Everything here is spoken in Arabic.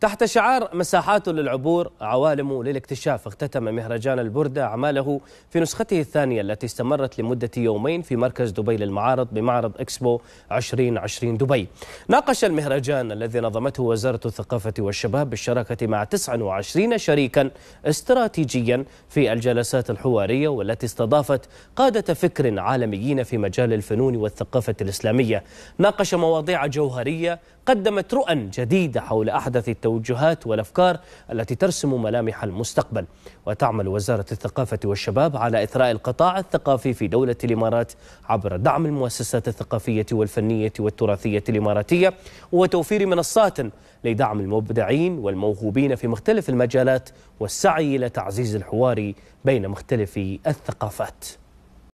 تحت شعار مساحات للعبور عوالم للاكتشاف اختتم مهرجان البردة أعماله في نسخته الثانية التي استمرت لمدة يومين في مركز دبي للمعارض بمعرض إكسبو 2020 دبي ناقش المهرجان الذي نظمته وزارة الثقافة والشباب بالشراكة مع 29 شريكا استراتيجيا في الجلسات الحوارية والتي استضافت قادة فكر عالميين في مجال الفنون والثقافة الإسلامية ناقش مواضيع جوهرية قدمت رؤى جديدة حول أحدث التوجهات والأفكار التي ترسم ملامح المستقبل وتعمل وزارة الثقافة والشباب على إثراء القطاع الثقافي في دولة الإمارات عبر دعم المؤسسات الثقافية والفنية والتراثية الإماراتية وتوفير منصات لدعم المبدعين والموهوبين في مختلف المجالات والسعي إلى تعزيز الحوار بين مختلف الثقافات